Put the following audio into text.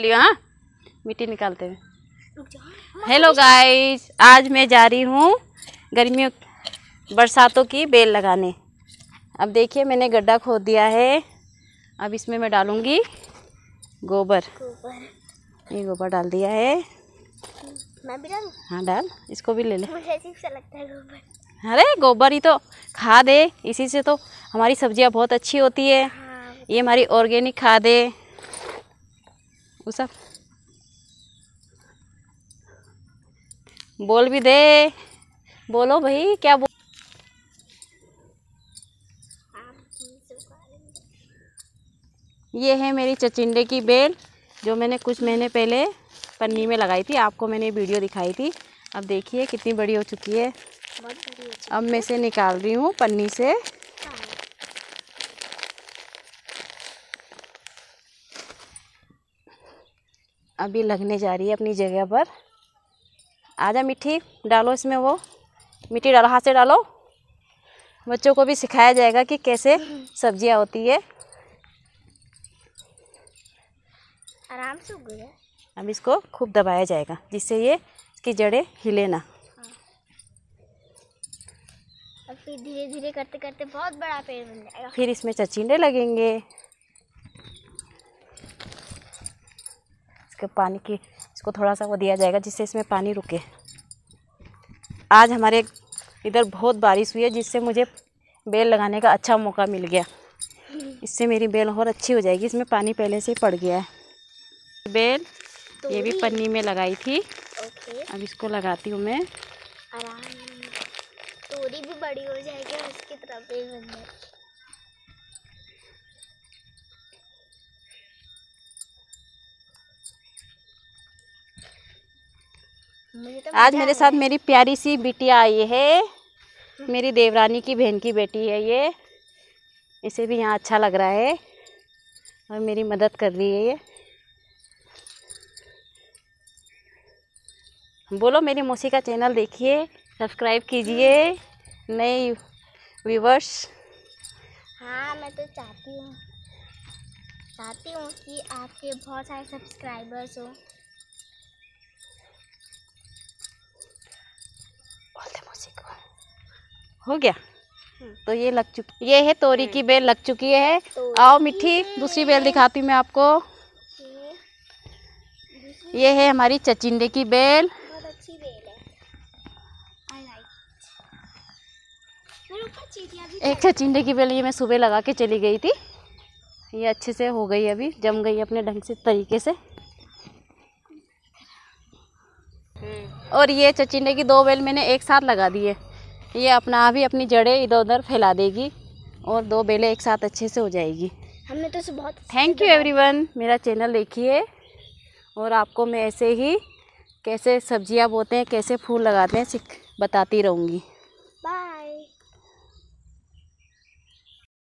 लिए हाँ मिट्टी निकालते हुए हेलो गाइस आज मैं जा रही हूँ गर्मियों बरसातों की बेल लगाने अब देखिए मैंने गड्ढा खोद दिया है अब इसमें मैं डालूँगी गोबर ये गोबर डाल दिया है मैं भी डालूं हाँ डाल इसको भी ले ले मुझे अच्छा लगता है गोबर अरे गोबर ही तो खाद है इसी से तो हमारी सब्जियाँ बहुत अच्छी होती है हाँ। ये हमारी ऑर्गेनिक खाद है उसब बोल भी दे बोलो भाई क्या बोल ये है मेरी चचिंडे की बेल जो मैंने कुछ महीने पहले पन्नी में लगाई थी आपको मैंने वीडियो दिखाई थी अब देखिए कितनी बड़ी हो चुकी है अब मैं इसे निकाल रही हूँ पन्नी से अभी लगने जा रही है अपनी जगह पर आजा मिट्टी डालो इसमें वो मिट्टी डालो हाथ से डालो बच्चों को भी सिखाया जाएगा कि कैसे सब्जियां होती है आराम से अब इसको खूब दबाया जाएगा जिससे ये इसकी जड़ें हिले ना हाँ। अब फिर धीरे धीरे करते करते बहुत बड़ा पेड़ बन जाएगा फिर इसमें चचिंडे लगेंगे इसके पानी की इसको थोड़ा सा वो दिया जाएगा जिससे इसमें पानी रुके आज हमारे इधर बहुत बारिश हुई है जिससे मुझे बेल लगाने का अच्छा मौका मिल गया इससे मेरी बेल और अच्छी हो जाएगी इसमें पानी पहले से ही पड़ गया है बेल ये भी पन्नी में लगाई थी अब इसको लगाती हूँ मैं तोरी भी बड़ी हो जाएगी उसकी तरफ जाएगी तो आज मेरे साथ मेरी प्यारी सी बिटिया आई है मेरी देवरानी की बहन की बेटी है ये इसे भी यहाँ अच्छा लग रहा है और मेरी मदद कर रही है ये बोलो मेरी मौसी का चैनल देखिए सब्सक्राइब कीजिए नए व्यूवर्स हाँ मैं तो चाहती हूँ चाहती हूँ कि आपके बहुत सारे सब्सक्राइबर्स हों हो गया हम्म। तो ये लग चुकी ये है तोरी की हम्म। बेल लग चुकी है आओ मिठी दूसरी बेल दिखाती मैं आपको ये है हमारी चचिंडे की बेल एक चचिंडे की बेल ये मैं सुबह लगा के चली गई थी ये अच्छे से हो गई अभी जम गई अपने ढंग से तरीके से और ये चचिंडे की दो बेल मैंने एक साथ लगा दी है ये अपना ही अपनी जड़ें इधर उधर फैला देगी और दो बेले एक साथ अच्छे से हो जाएगी हमने तो बहुत थैंक यू एवरीवन मेरा चैनल देखिए और आपको मैं ऐसे ही कैसे सब्जियां बोते हैं कैसे फूल लगाते हैं सिख बताती रहूँगी